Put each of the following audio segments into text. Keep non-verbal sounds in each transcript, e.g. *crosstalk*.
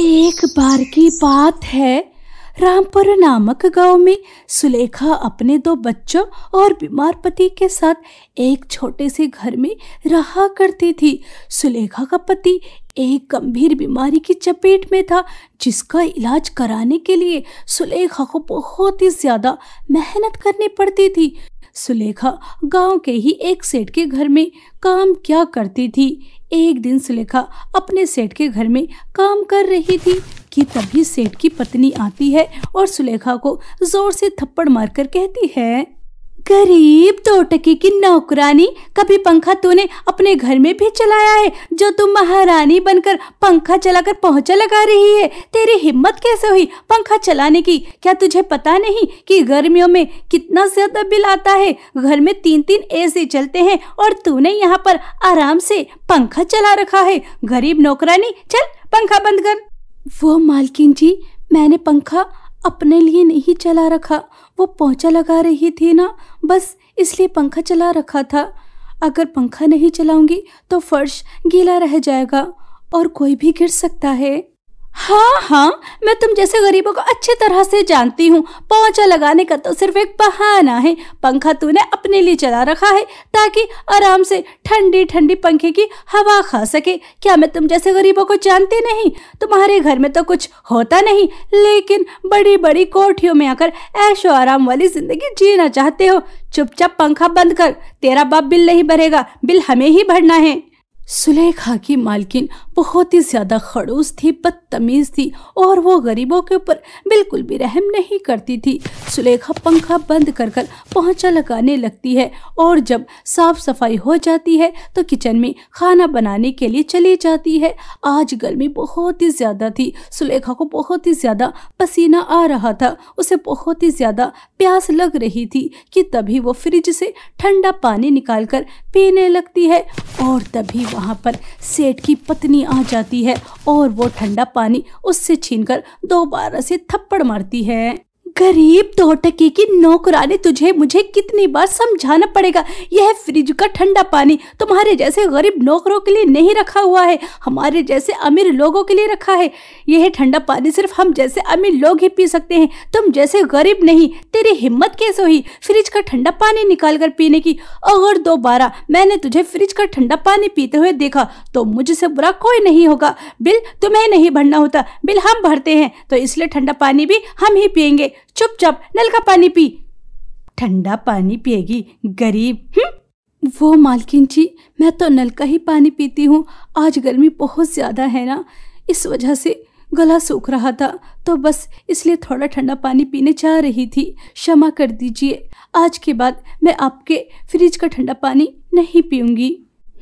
एक बार की बात है रामपुर नामक गांव में सुलेखा अपने दो बच्चों और बीमार पति के साथ एक छोटे से घर में रहा करती थी सुलेखा का पति एक गंभीर बीमारी की चपेट में था जिसका इलाज कराने के लिए सुलेखा को बहुत ही ज़्यादा मेहनत करनी पड़ती थी सुलेखा गांव के ही एक सेठ के घर में काम क्या करती थी एक दिन सुलेखा अपने सेठ के घर में काम कर रही थी कि तभी सेठ की पत्नी आती है और सुलेखा को जोर से थप्पड़ मारकर कहती है गरीब तोटकी की नौकरानी कभी पंखा तूने अपने घर में भी चलाया है जो तुम महारानी बनकर पंखा चलाकर पहुंचा लगा रही है तेरी हिम्मत कैसे हुई पंखा चलाने की क्या तुझे पता नहीं कि गर्मियों में कितना ज्यादा बिल आता है घर में तीन तीन एसी चलते हैं और तूने यहाँ पर आराम से पंखा चला रखा है गरीब नौकरानी चल पंखा बंद कर वो मालकिन जी मैंने पंखा अपने लिए नहीं चला रखा वो पोंछा लगा रही थी ना बस इसलिए पंखा चला रखा था अगर पंखा नहीं चलाऊंगी तो फर्श गीला रह जाएगा और कोई भी गिर सकता है हाँ हाँ मैं तुम जैसे गरीबों को अच्छी तरह से जानती हूँ पोचा लगाने का तो सिर्फ एक बहाना है पंखा तूने अपने लिए चला रखा है ताकि आराम से ठंडी ठंडी पंखे की हवा खा सके क्या मैं तुम जैसे गरीबों को जानती नहीं तुम्हारे घर में तो कुछ होता नहीं लेकिन बड़ी बड़ी कोठियों में आकर ऐशो आराम वाली जिंदगी जीना चाहते हो चुपचाप पंखा बंद कर तेरा बाप बिल नहीं भरेगा बिल हमें ही भरना है सुलेखा की मालकिन बहुत ही ज़्यादा खड़ूस थी बदतमीज़ थी और वो गरीबों के ऊपर बिल्कुल भी रहम नहीं करती थी सुलेखा पंखा बंद कर कर पहुँचा लगाने लगती है और जब साफ सफाई हो जाती है तो किचन में खाना बनाने के लिए चली जाती है आज गर्मी बहुत ही ज़्यादा थी सुलेखा को बहुत ही ज़्यादा पसीना आ रहा था उसे बहुत ही ज़्यादा प्यास लग रही थी कि तभी वो फ्रिज से ठंडा पानी निकाल कर पीने लगती है और तभी वहाँ पर सेठ की पत्नी आ जाती है और वो ठंडा पानी उससे छीनकर दोबारा से थप्पड़ मारती है गरीब दोटके की नौकरानी तुझे मुझे कितनी बार समझाना पड़ेगा यह फ्रिज का ठंडा पानी तुम्हारे जैसे गरीब नौकरों के लिए नहीं रखा हुआ है हमारे जैसे अमीर लोगों के लिए रखा है यह ठंडा पानी सिर्फ हम जैसे अमीर लोग ही पी सकते हैं तुम जैसे गरीब नहीं तेरी हिम्मत कैसे हुई फ्रिज का ठंडा पानी निकाल कर पीने की अगर दोबारा मैंने तुझे फ्रिज का ठंडा पानी पीते हुए देखा तो मुझसे बुरा कोई नहीं होगा बिल तुम्हें नहीं भरना होता बिल हम भरते हैं तो इसलिए ठंडा पानी भी हम ही पियेंगे चुपचाप नल का पानी पी ठंडा पानी पिएगी गरीब हुँ? हम्म? वो मालकिन जी मैं तो नल का ही पानी पीती हूँ आज गर्मी बहुत ज़्यादा है ना इस वजह से गला सूख रहा था तो बस इसलिए थोड़ा ठंडा पानी पीने जा रही थी क्षमा कर दीजिए आज के बाद मैं आपके फ्रिज का ठंडा पानी नहीं पीऊंगी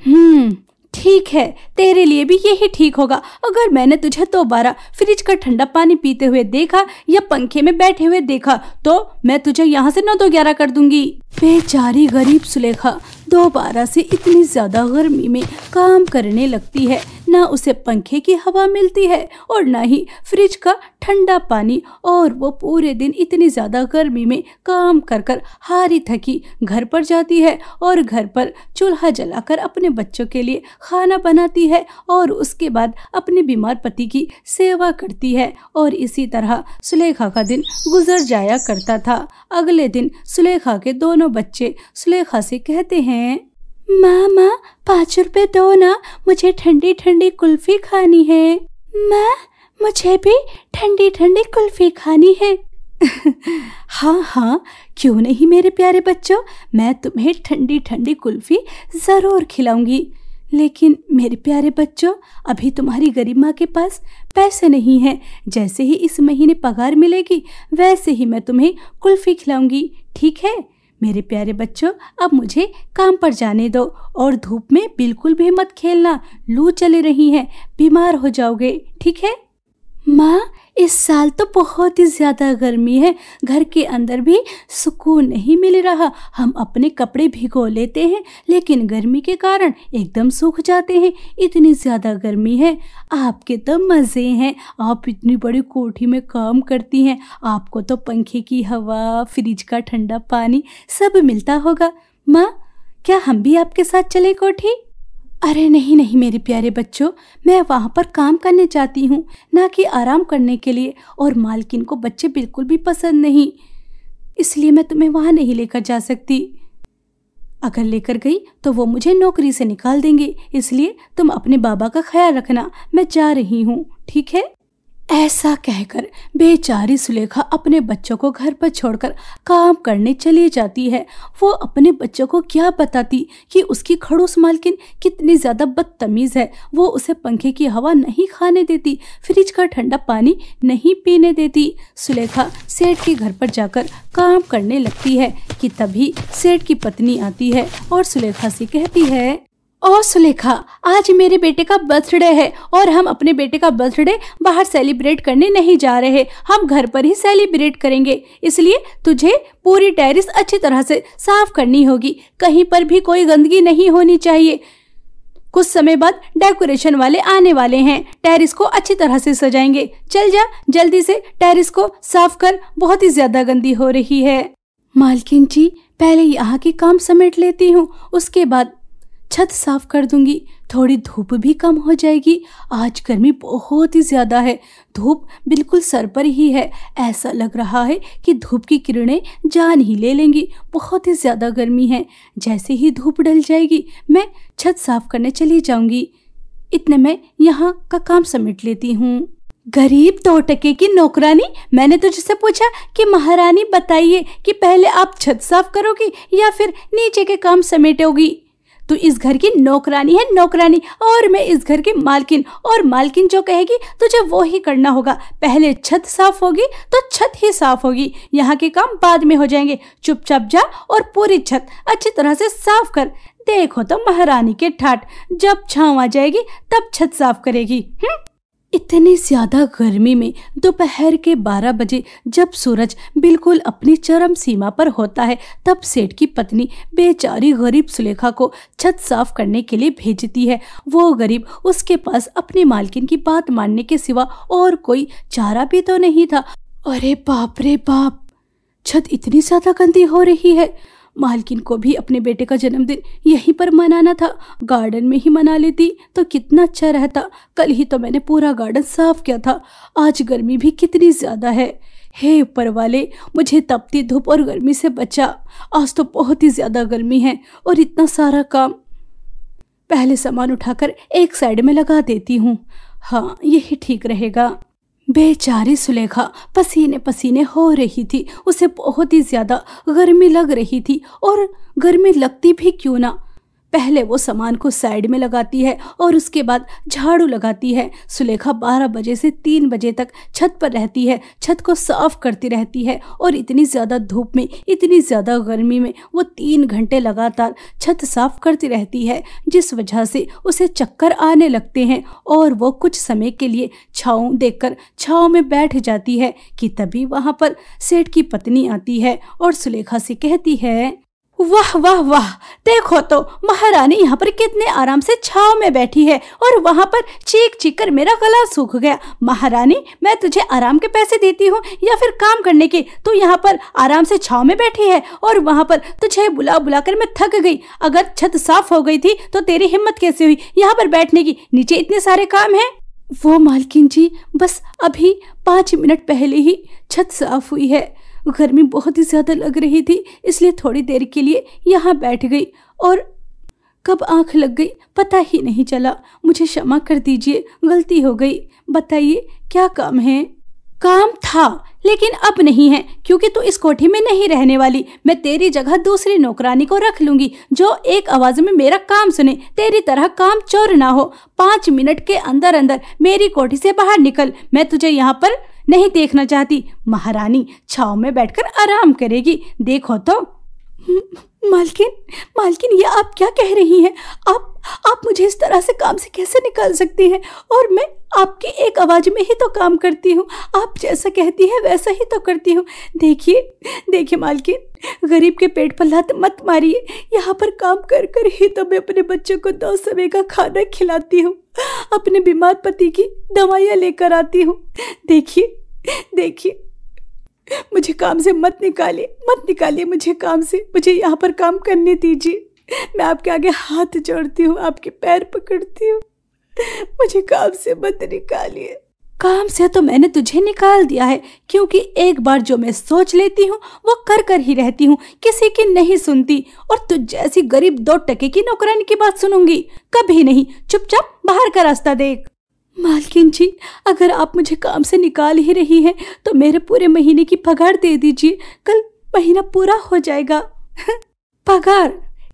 हम्म ठीक है तेरे लिए भी यही ठीक होगा अगर मैंने तुझे दोबारा तो फ्रिज का ठंडा पानी पीते हुए देखा या पंखे में बैठे हुए देखा तो मैं तुझे यहाँ से नौ दो ग्यारह कर दूंगी बेचारी गरीब सुलेखा दोबारा से इतनी ज़्यादा गर्मी में काम करने लगती है ना उसे पंखे की हवा मिलती है और ना ही फ्रिज का ठंडा पानी और वो पूरे दिन इतनी ज़्यादा गर्मी में काम कर कर हारी थकी घर पर जाती है और घर पर चूल्हा जलाकर अपने बच्चों के लिए खाना बनाती है और उसके बाद अपने बीमार पति की सेवा करती है और इसी तरह सुलेखा का दिन गुजर जाया करता था अगले दिन सुलेखा के दोनों बच्चे सुलेखा से कहते हैं हैं माँ माँ पाँच रुपए दो ना मुझे ठंडी ठंडी कुल्फी खानी है माँ मुझे भी ठंडी ठंडी कुल्फी खानी है *laughs* हाँ हाँ क्यों नहीं मेरे प्यारे बच्चों मैं तुम्हें ठंडी ठंडी कुल्फी ज़रूर खिलाऊंगी लेकिन मेरे प्यारे बच्चों अभी तुम्हारी गरीब माँ के पास पैसे नहीं हैं जैसे ही इस महीने पगार मिलेगी वैसे ही मैं तुम्हें कुल्फ़ी खिलाऊंगी ठीक है मेरे प्यारे बच्चों अब मुझे काम पर जाने दो और धूप में बिल्कुल भी मत खेलना लू चले रही है बीमार हो जाओगे ठीक है माँ इस साल तो बहुत ही ज़्यादा गर्मी है घर के अंदर भी सुकून नहीं मिल रहा हम अपने कपड़े भिगो लेते हैं लेकिन गर्मी के कारण एकदम सूख जाते हैं इतनी ज़्यादा गर्मी है आपके तो मज़े हैं आप इतनी बड़ी कोठी में काम करती हैं आपको तो पंखे की हवा फ्रिज का ठंडा पानी सब मिलता होगा माँ क्या हम भी आपके साथ चले कोठी अरे नहीं नहीं मेरे प्यारे बच्चों मैं वहाँ पर काम करने जाती हूँ ना कि आराम करने के लिए और मालकिन को बच्चे बिल्कुल भी पसंद नहीं इसलिए मैं तुम्हें वहाँ नहीं लेकर जा सकती अगर लेकर गई तो वो मुझे नौकरी से निकाल देंगे इसलिए तुम अपने बाबा का ख्याल रखना मैं जा रही हूँ ठीक है ऐसा कहकर बेचारी सुलेखा अपने बच्चों को घर पर छोड़कर काम करने चली जाती है वो अपने बच्चों को क्या बताती कि उसकी खड़ूस मालकिन कितनी ज़्यादा बदतमीज़ है वो उसे पंखे की हवा नहीं खाने देती फ्रिज का ठंडा पानी नहीं पीने देती सुलेखा सेठ के घर पर जाकर काम करने लगती है कि तभी सेठ की पत्नी आती है और सुलेखा से कहती है ओ सुलेखा आज मेरे बेटे का बर्थडे है और हम अपने बेटे का बर्थडे बाहर सेलिब्रेट करने नहीं जा रहे हम घर पर ही सेलिब्रेट करेंगे इसलिए तुझे पूरी टेरिस अच्छी तरह से साफ करनी होगी कहीं पर भी कोई गंदगी नहीं होनी चाहिए कुछ समय बाद डेकोरेशन वाले आने वाले हैं टेरिस को अच्छी तरह से सजाएंगे चल जा जल्दी से टेरिस को साफ कर बहुत ही ज्यादा गंदी हो रही है मालकिन जी पहले यहाँ के काम समेट लेती हूँ उसके बाद छत साफ कर दूंगी थोड़ी धूप भी कम हो जाएगी आज गर्मी बहुत ही ज़्यादा है धूप बिल्कुल सर पर ही है ऐसा लग रहा है कि धूप की किरणें जान ही ले लेंगी बहुत ही ज़्यादा गर्मी है जैसे ही धूप डल जाएगी मैं छत साफ करने चली जाऊंगी इतने में यहाँ का काम समेट लेती हूँ गरीब दो टके की नौकरानी मैंने तुझसे पूछा कि महारानी बताइए कि पहले आप छत साफ करोगी या फिर नीचे के काम समेटोगी तू इस घर की नौकरानी है नौकरानी और मैं इस घर की मालकिन और मालकिन जो कहेगी तुझे वो ही करना होगा पहले छत साफ होगी तो छत ही साफ होगी यहाँ के काम बाद में हो जाएंगे चुपचाप जा और पूरी छत अच्छी तरह से साफ कर देखो तो महारानी के ठाट जब छाव आ जाएगी तब छत साफ करेगी हुँ? हम्म? इतनी ज़्यादा गर्मी में दोपहर के 12 बजे जब सूरज बिल्कुल अपनी चरम सीमा पर होता है तब सेठ की पत्नी बेचारी गरीब सुलेखा को छत साफ करने के लिए भेजती है वो गरीब उसके पास अपनी मालकिन की बात मानने के सिवा और कोई चारा भी तो नहीं था अरे बाप रे बाप छत इतनी ज़्यादा गंदी हो रही है मालकिन को भी अपने बेटे का जन्मदिन यहीं पर मनाना था गार्डन में ही मना लेती तो कितना अच्छा रहता कल ही तो मैंने पूरा गार्डन साफ किया था आज गर्मी भी कितनी ज़्यादा है हे ऊपर वाले मुझे तपती धूप और गर्मी से बचा आज तो बहुत ही ज़्यादा गर्मी है और इतना सारा काम पहले सामान उठाकर एक साइड में लगा देती हूँ हाँ यही ठीक रहेगा बेचारी सुलेखा पसीने पसीने हो रही थी उसे बहुत ही ज़्यादा गर्मी लग रही थी और गर्मी लगती भी क्यों ना पहले वो सामान को साइड में लगाती है और उसके बाद झाड़ू लगाती है सुलेखा बारह बजे से तीन बजे तक छत पर रहती है छत को साफ करती रहती है और इतनी ज़्यादा धूप में इतनी ज़्यादा गर्मी में वो तीन घंटे लगातार छत साफ करती रहती है जिस वजह से उसे चक्कर आने लगते हैं और वो कुछ समय के लिए छाव देखकर छाव में बैठ जाती है कि तभी वहाँ पर सेठ की पत्नी आती है और सुलेखा से कहती है वाह वाह वाह देखो तो महारानी यहाँ पर कितने आराम से छाव में बैठी है और वहाँ पर चीख चीख कर मेरा गला सूख गया महारानी मैं तुझे आराम के पैसे देती हूँ या फिर काम करने के तू यहाँ पर आराम से छाव में बैठी है और वहाँ पर तुझे बुला बुला कर मैं थक गई अगर छत साफ हो गई थी तो तेरी हिम्मत कैसे हुई यहाँ पर बैठने की नीचे इतने सारे काम है वो मालकिन जी बस अभी पाँच मिनट पहले ही छत साफ हुई है गर्मी बहुत ही ज़्यादा लग रही थी इसलिए थोड़ी देर के लिए यहाँ बैठ गई और कब आंख लग गई पता ही नहीं चला मुझे क्षमा कर दीजिए गलती हो गई बताइए क्या काम है काम था लेकिन अब नहीं है क्योंकि तू इस कोठी में नहीं रहने वाली मैं तेरी जगह दूसरी नौकरानी को रख लूंगी जो एक आवाज में मेरा काम सुने तेरी तरह काम चोर ना हो पाँच मिनट के अंदर अंदर मेरी कोठी से बाहर निकल मैं तुझे यहाँ पर नहीं देखना चाहती महारानी छाव में बैठकर आराम करेगी देखो तो मालकिन मालकिन ये आप क्या कह रही हैं आप आप मुझे इस तरह से काम से कैसे निकाल सकती हैं और मैं आपकी एक आवाज़ में ही तो काम करती हूँ आप जैसा कहती हैं वैसा ही तो करती हूँ देखिए देखिए मालकिन गरीब के पेट पर लात मत मारिए यहाँ पर काम कर कर ही तो मैं अपने बच्चों को दो समय का खाना खिलाती हूँ अपने बीमार पति की दवाइयाँ लेकर आती हूँ देखिए देखिए मुझे काम से मत निकालिए मत निकालिए मुझे काम से मुझे यहाँ पर काम करने दीजिए मैं आपके आगे हाथ जोड़ती हूँ आपके पैर पकड़ती हूँ मुझे काम से मत निकालिए काम से तो मैंने तुझे निकाल दिया है क्योंकि एक बार जो मैं सोच लेती हूँ वो कर कर ही रहती हूँ किसी की नहीं सुनती और तुझ जैसी गरीब दो टके की नौकरानी की बात सुनूंगी कभी नहीं चुपचाप बाहर का रास्ता देख मालकिन जी अगर आप मुझे काम से निकाल ही रही हैं तो मेरे पूरे महीने की पगार दे दीजिए कल महीना पूरा हो जाएगा *laughs* पगार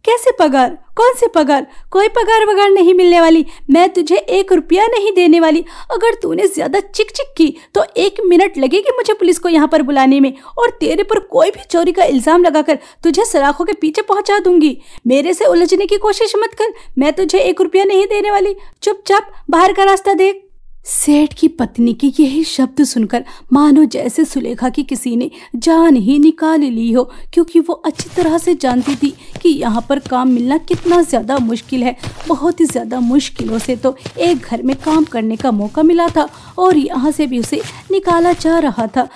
कैसे पगार कौन से पगार कोई पगार वगार नहीं मिलने वाली मैं तुझे एक रुपया नहीं देने वाली अगर तूने ज़्यादा चिक चिक की तो एक मिनट लगेगी मुझे पुलिस को यहाँ पर बुलाने में और तेरे पर कोई भी चोरी का इल्ज़ाम लगाकर तुझे सलाखों के पीछे पहुँचा दूंगी मेरे से उलझने की कोशिश मत कर मैं तुझे एक रुपया नहीं देने वाली चुपचाप बाहर का रास्ता देख सेठ की पत्नी के यही शब्द सुनकर मानो जैसे सुलेखा की किसी ने जान ही निकाल ली हो क्योंकि वो अच्छी तरह से जानती थी कि यहाँ पर काम मिलना कितना ज़्यादा मुश्किल है बहुत ही ज़्यादा मुश्किलों से तो एक घर में काम करने का मौका मिला था और यहाँ से भी उसे निकाला जा रहा था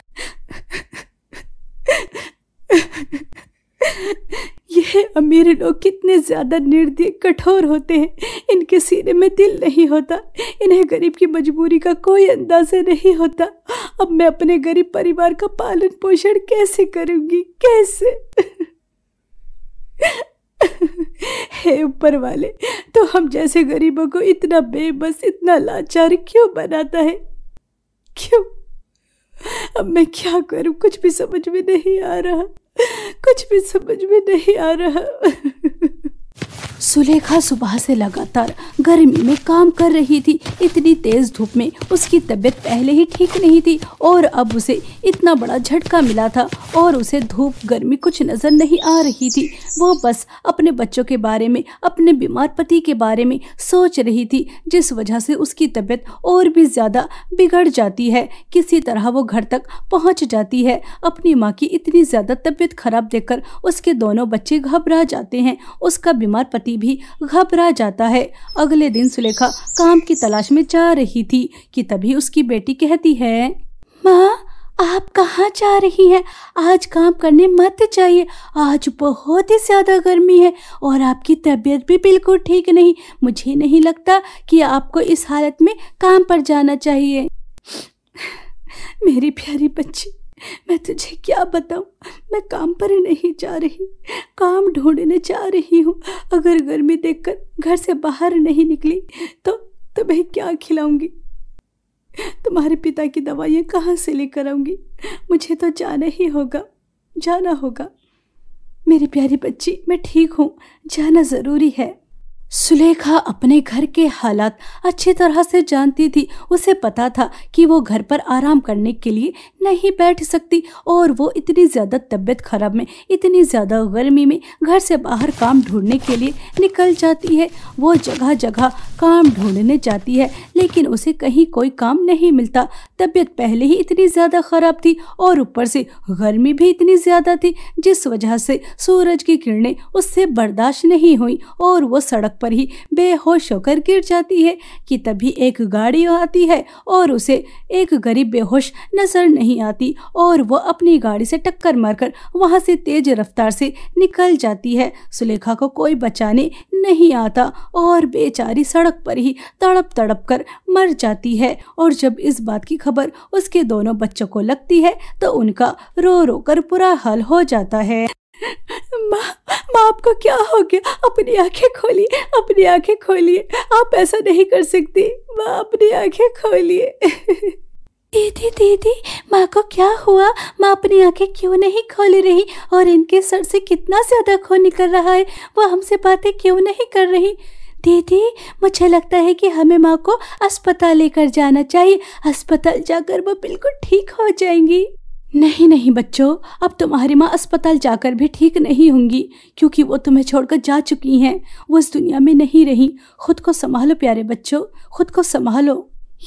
यह अमीर लोग कितने ज़्यादा निर्दय कठोर होते हैं इनके सीने में दिल नहीं होता इन्हें गरीब की मजबूरी का कोई अंदाज़ा नहीं होता अब मैं अपने गरीब परिवार का पालन पोषण कैसे करूँगी कैसे हे ऊपर वाले तो हम जैसे गरीबों को इतना बेबस इतना लाचार क्यों बनाता है क्यों अब मैं क्या करूं कुछ भी समझ में नहीं आ रहा कुछ भी समझ में नहीं आ रहा सुलेखा सुबह से लगातार गर्मी में काम कर रही थी इतनी तेज़ धूप में उसकी तबीयत पहले ही ठीक नहीं थी और अब उसे इतना बड़ा झटका मिला था और उसे धूप गर्मी कुछ नज़र नहीं आ रही थी वो बस अपने बच्चों के बारे में अपने बीमार पति के बारे में सोच रही थी जिस वजह से उसकी तबीयत और भी ज़्यादा बिगड़ जाती है किसी तरह वो घर तक पहुँच जाती है अपनी माँ की इतनी ज़्यादा तबीयत खराब देखकर उसके दोनों बच्चे घबरा जाते हैं उसका बीमार पति भी घबरा जाता है अगर अगले दिन सुलेखा काम की तलाश में जा रही थी कि तभी उसकी बेटी कहती है माँ आप कहाँ जा रही हैं आज काम करने मत जाइए आज बहुत ही ज़्यादा गर्मी है और आपकी तबीयत भी बिल्कुल ठीक नहीं मुझे नहीं लगता कि आपको इस हालत में काम पर जाना चाहिए मेरी प्यारी बच्ची मैं तुझे क्या बताऊं मैं काम पर नहीं जा रही काम ढूंढने जा रही हूँ अगर गर्मी देखकर घर से बाहर नहीं निकली तो तुम्हें क्या खिलाऊंगी तुम्हारे पिता की दवाइयाँ कहाँ से लेकर आऊँगी मुझे तो जाना ही होगा जाना होगा मेरी प्यारी बच्ची मैं ठीक हूँ जाना ज़रूरी है सुलेखा अपने घर के हालात अच्छी तरह से जानती थी उसे पता था कि वो घर पर आराम करने के लिए नहीं बैठ सकती और वो इतनी ज़्यादा तबीयत खराब में इतनी ज़्यादा गर्मी में घर से बाहर काम ढूंढने के लिए निकल जाती है वो जगह जगह काम ढूंढने जाती है लेकिन उसे कहीं कोई काम नहीं मिलता तबीयत पहले ही इतनी ज़्यादा ख़राब थी और ऊपर से गर्मी भी इतनी ज़्यादा थी जिस वजह से सूरज की किरणें उससे बर्दाश्त नहीं हुई और वो सड़क पर ही बेहोश होकर गिर जाती है कि तभी एक गाड़ी आती है और उसे एक गरीब बेहोश नज़र नहीं आती और वो अपनी गाड़ी से टक्कर मारकर वहाँ से तेज़ रफ्तार से निकल जाती है सुलेखा को कोई बचाने नहीं आता और बेचारी सड़क पर ही तड़प तड़प कर मर जाती है और जब इस बात की खबर उसके दोनों बच्चों को लगती है तो उनका रो रो कर पूरा हल हो जाता है माँ माँ आपको क्या हो गया अपनी आंखें खोलिए अपनी आंखें खोलिए आप ऐसा नहीं कर सकती माँ अपनी आंखें खोलिए दीदी दीदी माँ को क्या हुआ माँ अपनी आंखें क्यों नहीं खोल रही और इनके सर से कितना ज़्यादा खून निकल रहा है वो हमसे बातें क्यों नहीं कर रही दीदी मुझे लगता है कि हमें माँ को अस्पताल लेकर जाना चाहिए अस्पताल जाकर वो बिल्कुल ठीक हो जाएंगी नहीं नहीं बच्चों अब तुम्हारी माँ अस्पताल जाकर भी ठीक नहीं होंगी क्योंकि वो तुम्हें छोड़कर जा चुकी हैं वो इस दुनिया में नहीं रही खुद को संभालो प्यारे बच्चों खुद को संभालो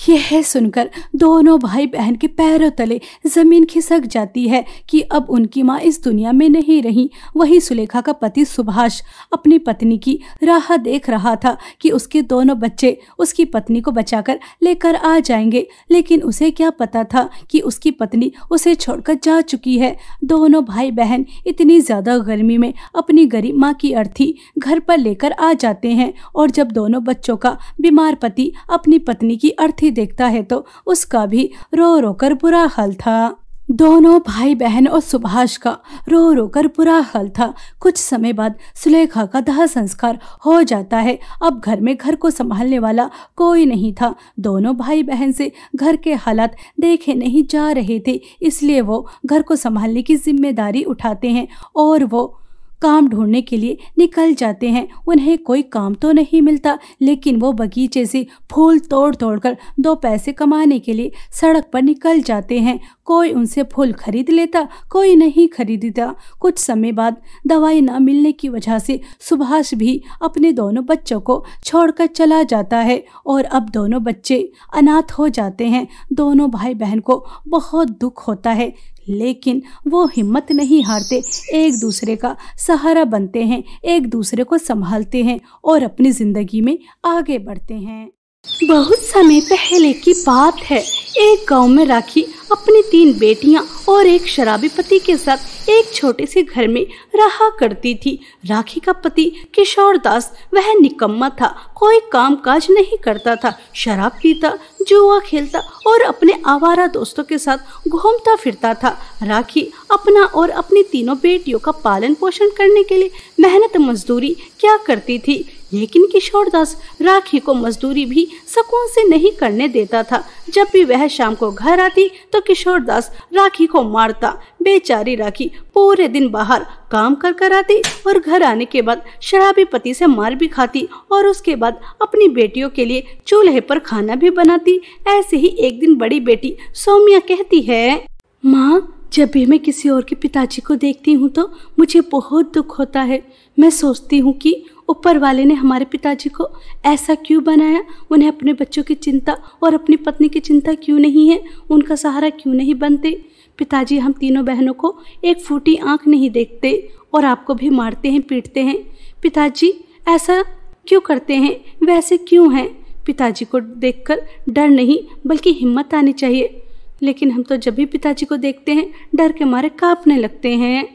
यह सुनकर दोनों भाई बहन के पैरों तले जमीन खिसक जाती है कि अब उनकी माँ इस दुनिया में नहीं रही वही सुलेखा का पति सुभाष अपनी पत्नी की राह देख रहा था कि उसके दोनों बच्चे उसकी पत्नी को बचाकर लेकर आ जाएंगे लेकिन उसे क्या पता था कि उसकी पत्नी उसे छोड़कर जा चुकी है दोनों भाई बहन इतनी ज़्यादा गर्मी में अपनी गरीब माँ की अर्थी घर पर लेकर आ जाते हैं और जब दोनों बच्चों का बीमार पति अपनी पत्नी की अर्थ हाथी देखता है तो उसका भी रो रो कर बुरा हाल था दोनों भाई बहन और सुभाष का रो रो कर बुरा हाल था कुछ समय बाद सुलेखा का दाह संस्कार हो जाता है अब घर में घर को संभालने वाला कोई नहीं था दोनों भाई बहन से घर के हालात देखे नहीं जा रहे थे इसलिए वो घर को संभालने की जिम्मेदारी उठाते हैं और वो काम ढूंढने के लिए निकल जाते हैं उन्हें कोई काम तो नहीं मिलता लेकिन वो बगीचे से फूल तोड़ तोड़कर दो पैसे कमाने के लिए सड़क पर निकल जाते हैं कोई उनसे फूल खरीद लेता कोई नहीं खरीदता कुछ समय बाद दवाई न मिलने की वजह से सुभाष भी अपने दोनों बच्चों को छोड़कर चला जाता है और अब दोनों बच्चे अनाथ हो जाते हैं दोनों भाई बहन को बहुत दुख होता है लेकिन वो हिम्मत नहीं हारते एक दूसरे का सहारा बनते हैं एक दूसरे को संभालते हैं और अपनी ज़िंदगी में आगे बढ़ते हैं बहुत समय पहले की बात है एक गांव में राखी अपनी तीन बेटियां और एक शराबी पति के साथ एक छोटे से घर में रहा करती थी राखी का पति किशोर दास वह निकम्मा था कोई काम काज नहीं करता था शराब पीता जुआ खेलता और अपने आवारा दोस्तों के साथ घूमता फिरता था राखी अपना और अपनी तीनों बेटियों का पालन पोषण करने के लिए मेहनत मजदूरी क्या करती थी लेकिन किशोर दास राखी को मजदूरी भी सकून से नहीं करने देता था जब भी वह शाम को घर आती तो किशोर दास राखी को मारता बेचारी राखी पूरे दिन बाहर काम कर कर आती और घर आने के बाद शराबी पति से मार भी खाती और उसके बाद अपनी बेटियों के लिए चूल्हे पर खाना भी बनाती ऐसे ही एक दिन बड़ी बेटी सौम्या कहती है माँ जब भी मैं किसी और के पिताजी को देखती हूँ तो मुझे बहुत दुख होता है मैं सोचती हूँ कि ऊपर वाले ने हमारे पिताजी को ऐसा क्यों बनाया उन्हें अपने बच्चों की चिंता और अपनी पत्नी की चिंता क्यों नहीं है उनका सहारा क्यों नहीं बनते पिताजी हम तीनों बहनों को एक फूटी आंख नहीं देखते और आपको भी मारते हैं पीटते हैं पिताजी ऐसा क्यों करते हैं वैसे क्यों हैं पिताजी को देखकर डर नहीं बल्कि हिम्मत आनी चाहिए लेकिन हम तो जब भी पिताजी को देखते हैं डर के मारे कांपने लगते हैं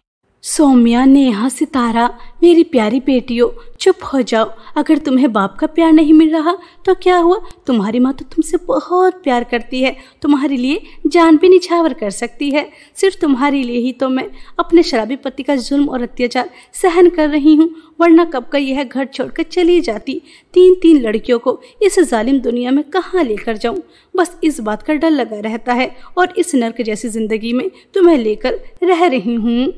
सौम्या नेहा सितारा मेरी प्यारी बेटियों चुप हो जाओ अगर तुम्हें बाप का प्यार नहीं मिल रहा तो क्या हुआ तुम्हारी माँ तो तुमसे बहुत प्यार करती है तुम्हारे लिए जान भी निछावर कर सकती है सिर्फ तुम्हारे लिए ही तो मैं अपने शराबी पति का जुल्म और अत्याचार सहन कर रही हूँ वरना कब का यह घर छोड़कर चली जाती तीन तीन लड़कियों को इस जालिम दुनिया में कहाँ लेकर जाऊँ बस इस बात का डर लगा रहता है और इस नर्क जैसी ज़िंदगी में तुम्हें लेकर रह रही हूँ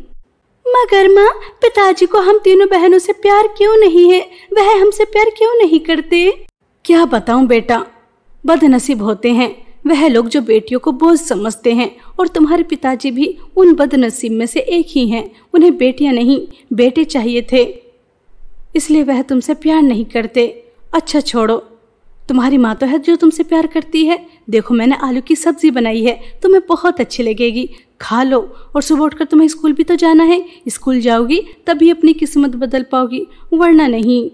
मगर माँ पिताजी को हम तीनों बहनों से प्यार क्यों नहीं है वह हमसे प्यार क्यों नहीं करते क्या बताऊं बेटा बदनसीब होते हैं वह लोग जो बेटियों को बोझ समझते हैं और तुम्हारे पिताजी भी उन बदनसीब में से एक ही हैं उन्हें बेटियां नहीं बेटे चाहिए थे इसलिए वह तुमसे प्यार नहीं करते अच्छा छोड़ो तुम्हारी माँ तो है जो तुमसे प्यार करती है देखो मैंने आलू की सब्जी बनाई है तुम्हें बहुत अच्छी लगेगी खा लो और सुबह उठकर तुम्हें स्कूल भी तो जाना है स्कूल जाओगी तभी अपनी किस्मत बदल पाओगी वरना नहीं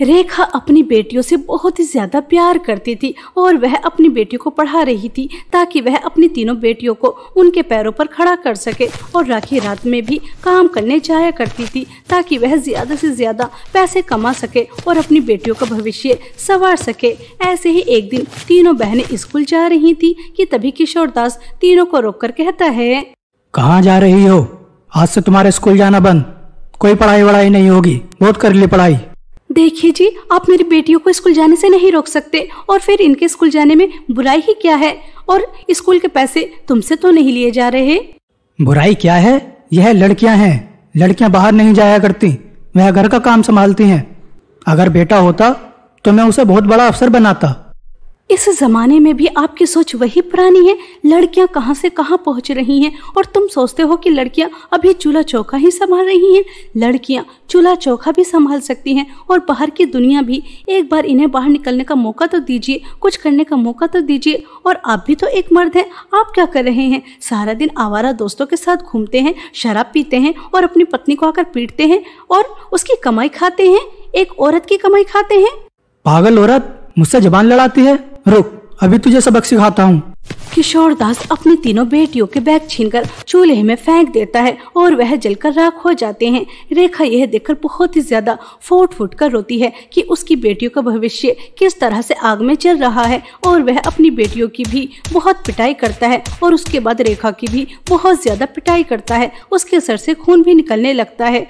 रेखा अपनी बेटियों से बहुत ही ज्यादा प्यार करती थी और वह अपनी बेटियों को पढ़ा रही थी ताकि वह अपनी तीनों बेटियों को उनके पैरों पर खड़ा कर सके और राखी रात में भी काम करने जाया करती थी ताकि वह ज्यादा से ज्यादा पैसे कमा सके और अपनी बेटियों का भविष्य संवार सके ऐसे ही एक दिन तीनों बहनें स्कूल जा रही थी कि तभी किशोर दास तीनों को रोक कर कहता है कहाँ जा रही हो आज से तुम्हारे स्कूल जाना बंद कोई पढ़ाई वढ़ाई नहीं होगी बहुत कर ली पढ़ाई देखिए जी आप मेरी बेटियों को स्कूल जाने से नहीं रोक सकते और फिर इनके स्कूल जाने में बुराई ही क्या है और स्कूल के पैसे तुमसे तो नहीं लिए जा रहे बुराई क्या है यह लड़कियां हैं लड़कियां बाहर नहीं जाया करती वह घर का काम संभालती हैं अगर बेटा होता तो मैं उसे बहुत बड़ा अफसर बनाता इस जमाने में भी आपकी सोच वही पुरानी है लड़कियां कहाँ से कहाँ पहुंच रही हैं और तुम सोचते हो कि लड़कियां अभी चूल्हा चौखा ही संभाल रही हैं लड़कियां चूल्हा चौखा भी संभाल सकती हैं और बाहर की दुनिया भी एक बार इन्हें बाहर निकलने का मौका तो दीजिए कुछ करने का मौका तो दीजिए और आप भी तो एक मर्द हैं आप क्या कर रहे हैं सारा दिन आवारा दोस्तों के साथ घूमते हैं शराब पीते हैं और अपनी पत्नी को आकर पीटते हैं और उसकी कमाई खाते हैं एक औरत की कमाई खाते हैं पागल औरत मुझसे जबान लड़ाती है रुक अभी तुझे सबक सिखाता हूँ किशोर दास अपनी तीनों बेटियों के बैग छीनकर चूल्हे में फेंक देता है और वह जलकर राख हो जाते हैं रेखा यह देखकर बहुत ही ज्यादा फूट फूट कर रोती है कि उसकी बेटियों का भविष्य किस तरह से आग में चल रहा है और वह अपनी बेटियों की भी बहुत पिटाई करता है और उसके बाद रेखा की भी बहुत ज्यादा पिटाई करता है उसके सर से खून भी निकलने लगता है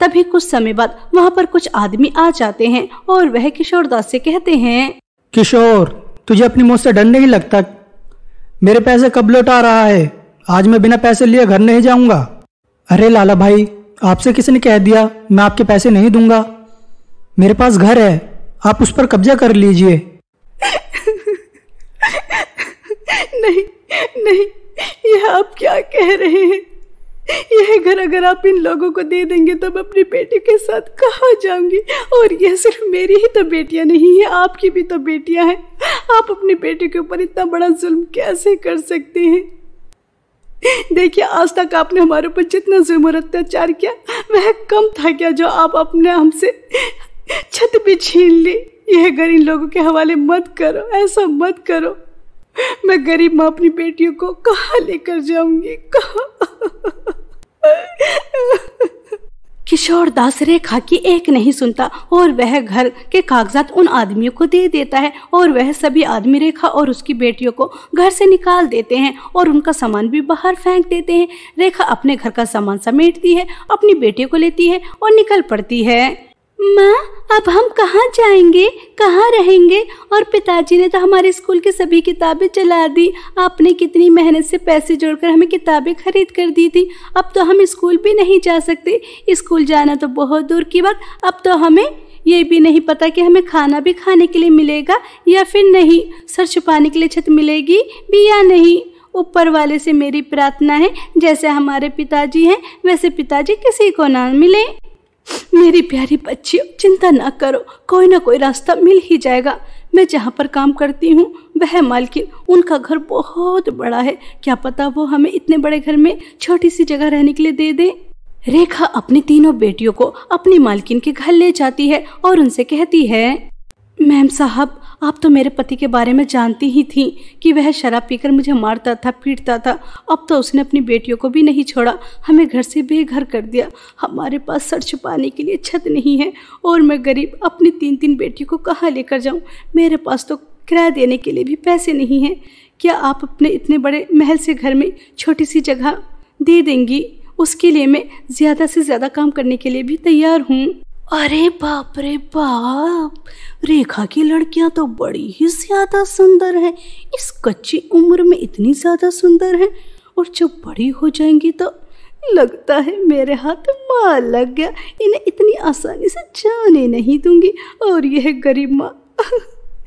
तभी कुछ समय बाद वहाँ पर कुछ आदमी आ जाते हैं और वह किशोर दास से कहते हैं किशोर तुझे अपनी मौत से डर नहीं लगता मेरे पैसे कब लौटा रहा है आज मैं बिना पैसे लिए घर नहीं जाऊंगा अरे लाला भाई आपसे किसी ने कह दिया मैं आपके पैसे नहीं दूंगा मेरे पास घर है आप उस पर कब्जा कर लीजिए *laughs* नहीं नहीं ये आप क्या कह रहे हैं यह घर अगर आप इन लोगों को दे देंगे तो मैं अपनी बेटी के साथ कहाँ जाऊंगी और यह सिर्फ मेरी ही तो बेटियां नहीं है आपकी भी तो बेटियां हैं आप अपनी बेटी के ऊपर इतना बड़ा जुल्म कैसे कर सकते हैं देखिए आज तक आपने हमारे ऊपर जितना जुल्म और अत्याचार किया वह कम था क्या जो आप अपने हमसे छत भी छीन ली यह घर इन लोगों के हवाले मत करो ऐसा मत करो मैं गरीब माँ अपनी बेटियों को कहा लेकर जाऊंगी कहा किशोर दास रेखा की एक नहीं सुनता और वह घर के कागजात उन आदमियों को दे देता है और वह सभी आदमी रेखा और उसकी बेटियों को घर से निकाल देते हैं और उनका सामान भी बाहर फेंक देते हैं रेखा अपने घर का सामान समेटती है अपनी बेटियों को लेती है और निकल पड़ती है माँ अब हम कहाँ जाएंगे कहाँ रहेंगे और पिताजी ने तो हमारे स्कूल की सभी किताबें चला दी आपने कितनी मेहनत से पैसे जोड़कर हमें किताबें खरीद कर दी थी अब तो हम स्कूल भी नहीं जा सकते स्कूल जाना तो बहुत दूर की बात अब तो हमें ये भी नहीं पता कि हमें खाना भी खाने के लिए मिलेगा या फिर नहीं सर छुपाने के लिए छत मिलेगी भी या नहीं ऊपर वाले से मेरी प्रार्थना है जैसे हमारे पिताजी हैं वैसे पिताजी किसी को ना मिले मेरी प्यारी बच्ची चिंता ना करो कोई ना कोई रास्ता मिल ही जाएगा मैं जहाँ पर काम करती हूँ वह मालकिन उनका घर बहुत बड़ा है क्या पता वो हमें इतने बड़े घर में छोटी सी जगह रहने के लिए दे दे रेखा अपनी तीनों बेटियों को अपनी मालकिन के घर ले जाती है और उनसे कहती है मैम साहब आप तो मेरे पति के बारे में जानती ही थी कि वह शराब पीकर मुझे मारता था पीटता था अब तो उसने अपनी बेटियों को भी नहीं छोड़ा हमें घर से बेघर कर दिया हमारे पास सर छुपाने के लिए छत नहीं है और मैं गरीब अपनी तीन तीन बेटियों को कहाँ लेकर जाऊँ मेरे पास तो किराया देने के लिए भी पैसे नहीं हैं क्या आप अपने इतने बड़े महल से घर में छोटी सी जगह दे देंगी उसके लिए मैं ज़्यादा से ज़्यादा काम करने के लिए भी तैयार हूँ अरे बाप रे बाप रेखा की लड़कियां तो बड़ी ही ज्यादा सुंदर हैं इस कच्ची उम्र में इतनी ज्यादा सुंदर हैं और जब बड़ी हो जाएंगी तो लगता है मेरे हाथ माल लग गया इन्हें इतनी आसानी से जाने नहीं दूंगी और यह गरीब माँ *laughs*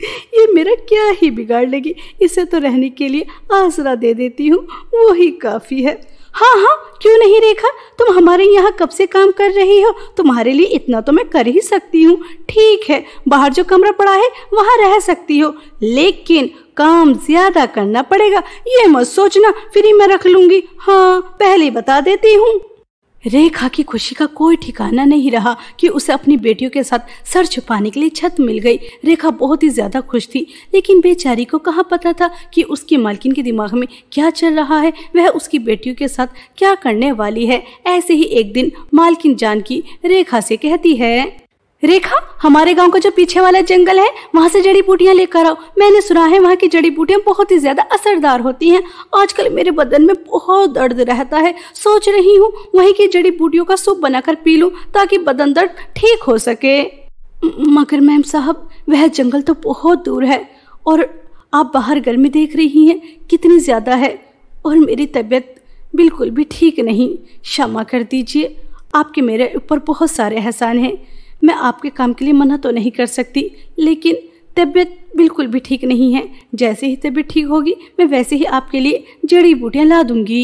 ये मेरा क्या ही बिगाड़ लेगी इसे तो रहने के लिए आसरा दे देती हूँ वही काफ़ी है हाँ हाँ क्यों नहीं रेखा तुम हमारे यहाँ कब से काम कर रही हो तुम्हारे लिए इतना तो मैं कर ही सकती हूँ ठीक है बाहर जो कमरा पड़ा है वहाँ रह सकती हो लेकिन काम ज्यादा करना पड़ेगा ये मत सोचना फ्री में रख लूंगी हाँ पहले बता देती हूँ रेखा की खुशी का कोई ठिकाना नहीं रहा कि उसे अपनी बेटियों के साथ सर छुपाने के लिए छत मिल गई रेखा बहुत ही ज़्यादा खुश थी लेकिन बेचारी को कहाँ पता था कि उसकी मालकिन के दिमाग में क्या चल रहा है वह उसकी बेटियों के साथ क्या करने वाली है ऐसे ही एक दिन मालकिन जान की रेखा से कहती है रेखा हमारे गांव का जो पीछे वाला जंगल है वहाँ से जड़ी बूटियाँ लेकर आओ मैंने सुना है वहाँ की जड़ी बूटियाँ बहुत ही ज्यादा असरदार होती हैं आजकल मेरे बदन में बहुत दर्द रहता है सोच रही हूँ वहीं की जड़ी बूटियों का सूप बनाकर पी लूँ ताकि बदन दर्द ठीक हो सके मगर मैम साहब वह जंगल तो बहुत दूर है और आप बाहर गर्मी देख रही हैं कितनी ज़्यादा है और मेरी तबीयत बिल्कुल भी ठीक नहीं क्षमा कर दीजिए आपके मेरे ऊपर बहुत सारे एहसान हैं मैं आपके काम के लिए मना तो नहीं कर सकती लेकिन तबीयत बिल्कुल भी ठीक नहीं है जैसे ही तबीयत ठीक होगी मैं वैसे ही आपके लिए जड़ी बूटियाँ ला दूंगी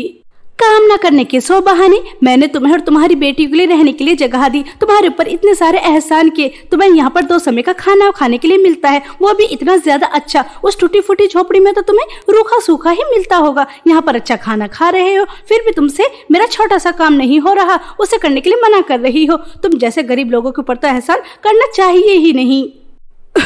काम न करने के सो बहाने मैंने तुम्हें और तुम्हारी बेटी के लिए रहने के लिए जगह दी तुम्हारे ऊपर इतने सारे एहसान किए तुम्हें यहाँ पर दो समय का खाना खाने के लिए मिलता है वो भी इतना ज्यादा अच्छा उस टूटी फूटी झोपड़ी में तो तुम्हें रूखा सूखा ही मिलता होगा यहाँ पर अच्छा खाना खा रहे हो फिर भी तुमसे मेरा छोटा सा काम नहीं हो रहा उसे करने के लिए मना कर रही हो तुम जैसे गरीब लोगों के ऊपर तो एहसान करना चाहिए ही नहीं *laughs*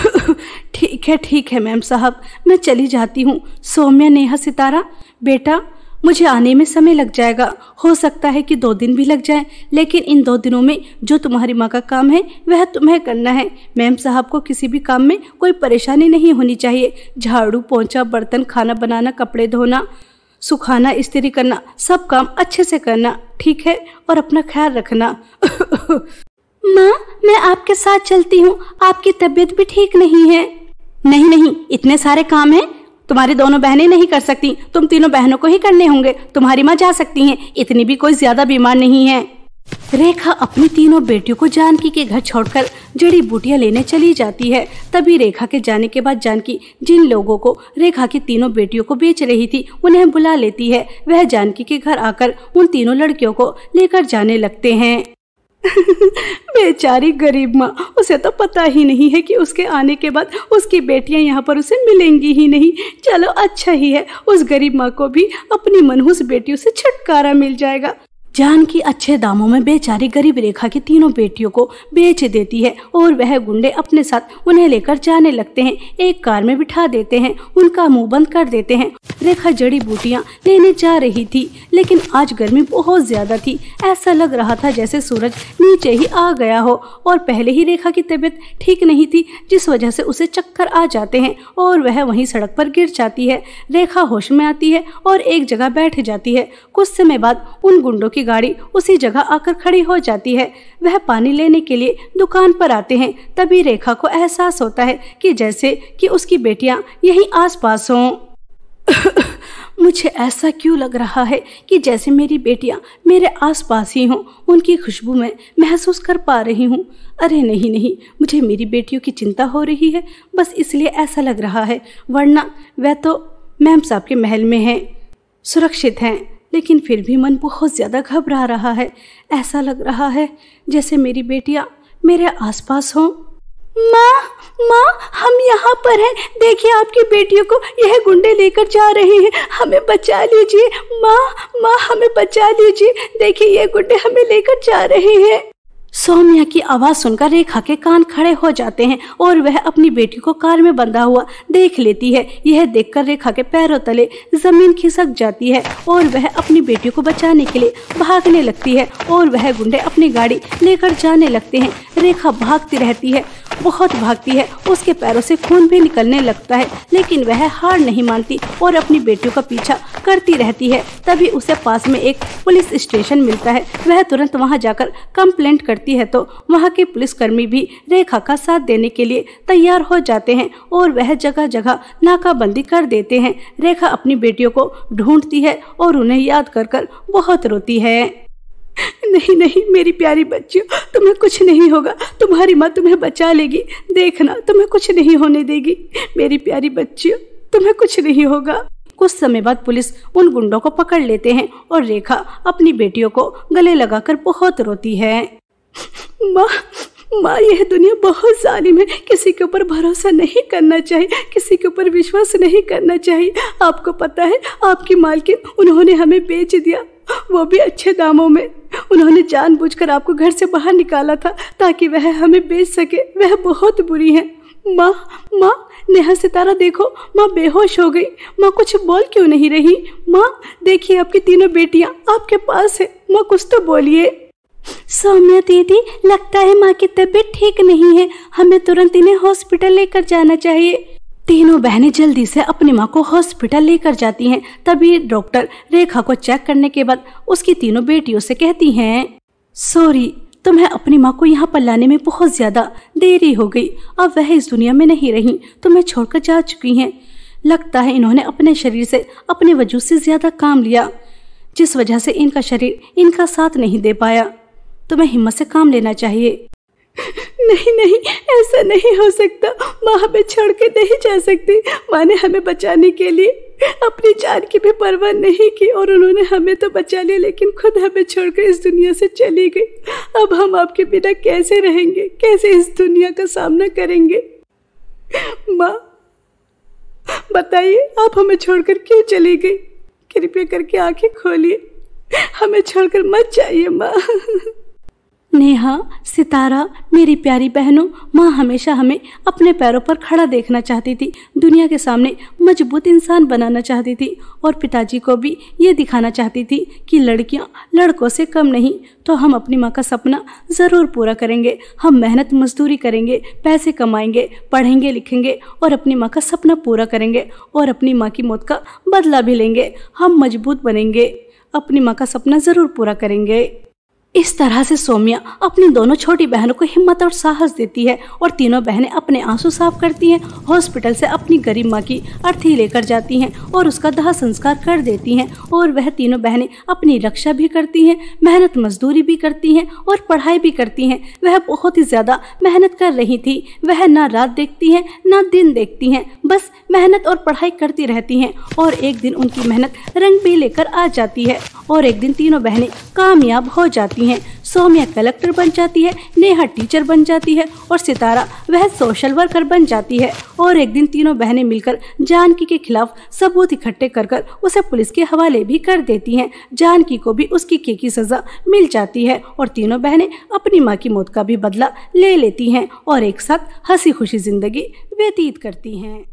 ठीक है ठीक है मैम साहब मैं चली जाती हूँ सौम्या नेहा सितारा बेटा मुझे आने में समय लग जाएगा हो सकता है कि दो दिन भी लग जाए लेकिन इन दो दिनों में जो तुम्हारी माँ का काम है वह तुम्हें करना है मैम साहब को किसी भी काम में कोई परेशानी नहीं होनी चाहिए झाड़ू पोंछा बर्तन खाना बनाना कपड़े धोना सुखाना इस्त्री करना सब काम अच्छे से करना ठीक है और अपना ख्याल रखना *laughs* माँ मैं आपके साथ चलती हूँ आपकी तबीयत भी ठीक नहीं है नहीं नहीं इतने सारे काम हैं तुम्हारी दोनों बहनें नहीं कर सकती तुम तीनों बहनों को ही करने होंगे तुम्हारी माँ जा सकती हैं इतनी भी कोई ज्यादा बीमार नहीं है रेखा अपनी तीनों बेटियों को जानकी के घर छोड़कर जड़ी बूटियां लेने चली जाती है तभी रेखा के जाने के बाद जानकी जिन लोगों को रेखा की तीनों बेटियों को बेच रही थी उन्हें बुला लेती है वह जानकी के घर आकर उन तीनों लड़कियों को लेकर जाने लगते हैं *laughs* बेचारी गरीब माँ उसे तो पता ही नहीं है कि उसके आने के बाद उसकी बेटियाँ यहाँ पर उसे मिलेंगी ही नहीं चलो अच्छा ही है उस गरीब माँ को भी अपनी मनहूस बेटियों से छुटकारा मिल जाएगा जान की अच्छे दामों में बेचारी गरीब रेखा की तीनों बेटियों को बेच देती है और वह गुंडे अपने साथ उन्हें लेकर जाने लगते हैं एक कार में बिठा देते हैं उनका मुंह बंद कर देते हैं रेखा जड़ी बूटियां लेने जा रही थी लेकिन आज गर्मी बहुत ज्यादा थी ऐसा लग रहा था जैसे सूरज नीचे ही आ गया हो और पहले ही रेखा की तबीयत ठीक नहीं थी जिस वजह से उसे चक्कर आ जाते हैं और वह वहीं सड़क पर गिर जाती है रेखा होश में आती है और एक जगह बैठ जाती है कुछ समय बाद उन गुंडों की गाड़ी उसी जगह आकर खड़ी हो जाती है वह पानी लेने के लिए दुकान पर आते हैं तभी रेखा को एहसास होता है कि जैसे कि उसकी बेटियां यहीं आसपास हों *laughs* मुझे ऐसा क्यों लग रहा है कि जैसे मेरी बेटियां मेरे आसपास ही हों उनकी खुशबू मैं महसूस कर पा रही हूँ अरे नहीं नहीं मुझे मेरी बेटियों की चिंता हो रही है बस इसलिए ऐसा लग रहा है वरना वह तो मैम साहब के महल में हैं सुरक्षित हैं लेकिन फिर भी मन बहुत ज़्यादा घबरा रहा है ऐसा लग रहा है जैसे मेरी बेटियाँ मेरे आसपास हों माँ माँ हम यहाँ पर हैं देखिए आपकी बेटियों को यह गुंडे लेकर जा रहे हैं हमें बचा लीजिए माँ माँ हमें बचा लीजिए देखिए ये गुंडे हमें लेकर जा रहे हैं सौम्या की आवाज सुनकर रेखा के कान खड़े हो जाते हैं और वह अपनी बेटी को कार में बंधा हुआ देख लेती है यह देखकर रेखा के पैरों तले जमीन खिसक जाती है और वह अपनी बेटी को बचाने के लिए भागने लगती है और वह गुंडे अपनी गाड़ी लेकर जाने लगते हैं रेखा भागती रहती है बहुत भागती है उसके पैरों से खून भी निकलने लगता है लेकिन वह हार नहीं मानती और अपनी बेटियों का पीछा करती रहती है तभी उसे पास में एक पुलिस स्टेशन मिलता है वह तुरंत वहाँ जाकर कंप्लेंट करती करती है तो वहाँ के पुलिसकर्मी भी रेखा का साथ देने के लिए तैयार हो जाते हैं और वह जगह जगह नाकाबंदी कर देते हैं रेखा अपनी बेटियों को ढूंढती है और उन्हें याद कर कर बहुत रोती है नहीं नहीं मेरी प्यारी बच्चियों तुम्हें कुछ नहीं होगा तुम्हारी माँ तुम्हें बचा लेगी देखना तुम्हें कुछ नहीं होने देगी मेरी प्यारी बच्ची तुम्हें कुछ नहीं होगा कुछ समय बाद पुलिस उन गुंडों को पकड़ लेते हैं और रेखा अपनी बेटियों को गले लगाकर बहुत रोती है माँ माँ यह दुनिया बहुत जालिम है किसी के ऊपर भरोसा नहीं करना चाहिए किसी के ऊपर विश्वास नहीं करना चाहिए आपको पता है आपकी मालकिन उन्होंने हमें बेच दिया वो भी अच्छे दामों में उन्होंने जानबूझकर आपको घर से बाहर निकाला था ताकि वह हमें बेच सके वह बहुत बुरी है माँ माँ नेहा सितारा देखो माँ बेहोश हो गई माँ कुछ बोल क्यों नहीं रही माँ देखिए आपकी तीनों बेटियाँ आपके पास है माँ कुछ तो बोलिए सौम्या दीदी लगता है माँ की तबीयत ठीक नहीं है हमें तुरंत इन्हें हॉस्पिटल लेकर जाना चाहिए तीनों बहनें जल्दी से अपनी माँ को हॉस्पिटल लेकर जाती हैं तभी डॉक्टर रेखा को चेक करने के बाद उसकी तीनों बेटियों से कहती हैं सॉरी तुम्हें अपनी माँ को यहाँ पर लाने में बहुत ज्यादा देरी हो गई अब वह इस दुनिया में नहीं रही तुम्हें छोड़कर जा चुकी हैं लगता है इन्होंने अपने शरीर से अपने वजूद से ज्यादा काम लिया जिस वजह से इनका शरीर इनका साथ नहीं दे पाया तुम्हें हिम्मत से काम लेना चाहिए नहीं नहीं ऐसा नहीं हो सकता माँ हमें छोड़ के नहीं जा सकती माँ ने हमें बचाने के लिए अपनी जान की भी परवाह नहीं की और उन्होंने हमें तो बचा लिया लेकिन खुद हमें छोड़कर इस दुनिया से चली गई अब हम आपके बिना कैसे रहेंगे कैसे इस दुनिया का सामना करेंगे माँ बताइए आप हमें छोड़कर क्यों चली गई कृपया करके आंखें खोलिए हमें छोड़कर मत जाइए माँ नेहा सितारा मेरी प्यारी बहनों माँ हमेशा हमें अपने पैरों पर खड़ा देखना चाहती थी दुनिया के सामने मजबूत इंसान बनाना चाहती थी और पिताजी को भी ये दिखाना चाहती थी कि लड़कियाँ लड़कों से कम नहीं तो हम अपनी माँ का सपना ज़रूर पूरा करेंगे हम मेहनत मजदूरी करेंगे पैसे कमाएंगे पढ़ेंगे लिखेंगे और अपनी माँ का सपना पूरा करेंगे और अपनी माँ की मौत का बदला भी लेंगे हम मजबूत बनेंगे अपनी माँ का सपना ज़रूर पूरा करेंगे इस तरह से सोमिया अपनी दोनों छोटी बहनों को हिम्मत और साहस देती है और तीनों बहनें अपने आंसू साफ करती हैं हॉस्पिटल से अपनी गरीब माँ की अर्थी लेकर जाती हैं और उसका दाह संस्कार कर देती हैं और वह तीनों बहनें अपनी रक्षा भी करती हैं मेहनत मजदूरी भी करती हैं और पढ़ाई भी करती हैं वह बहुत ही ज़्यादा मेहनत कर रही थी वह ना रात देखती हैं न दिन देखती हैं बस मेहनत और पढ़ाई करती रहती हैं और एक दिन उनकी मेहनत रंग भी लेकर आ जाती है और एक दिन तीनों बहनें कामयाब हो जाती जाती हैं सौम्या कलेक्टर बन जाती है नेहा टीचर बन जाती है और सितारा वह सोशल वर्कर बन जाती है और एक दिन तीनों बहनें मिलकर जानकी के खिलाफ सबूत इकट्ठे कर कर उसे पुलिस के हवाले भी कर देती हैं जानकी को भी उसकी के की सजा मिल जाती है और तीनों बहनें अपनी माँ की मौत का भी बदला ले लेती हैं और एक साथ हंसी खुशी जिंदगी व्यतीत करती हैं